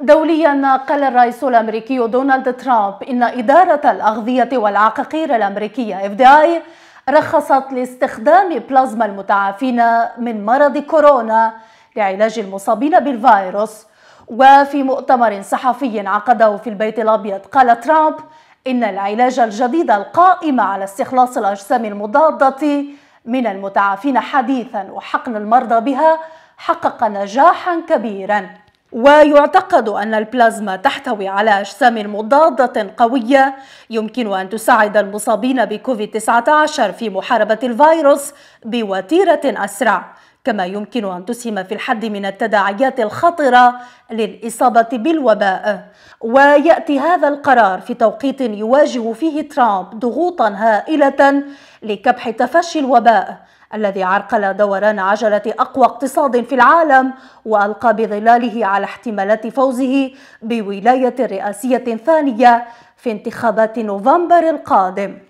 دوليا قال الرئيس الامريكي دونالد ترامب ان اداره الاغذيه والعقاقير الامريكيه اف دي اي رخصت لاستخدام بلازما المتعافين من مرض كورونا لعلاج المصابين بالفيروس وفي مؤتمر صحفي عقده في البيت الابيض قال ترامب ان العلاج الجديد القائم على استخلاص الاجسام المضاده من المتعافين حديثا وحقن المرضى بها حقق نجاحا كبيرا ويعتقد أن البلازما تحتوي على أجسام مضادة قوية يمكن أن تساعد المصابين بكوفيد-19 في محاربة الفيروس بوتيرة أسرع كما يمكن أن تسهم في الحد من التداعيات الخطرة للإصابة بالوباء ويأتي هذا القرار في توقيت يواجه فيه ترامب ضغوطا هائلة لكبح تفشي الوباء الذي عرقل دوران عجلة أقوى اقتصاد في العالم وألقى بظلاله على احتمالات فوزه بولاية رئاسية ثانية في انتخابات نوفمبر القادم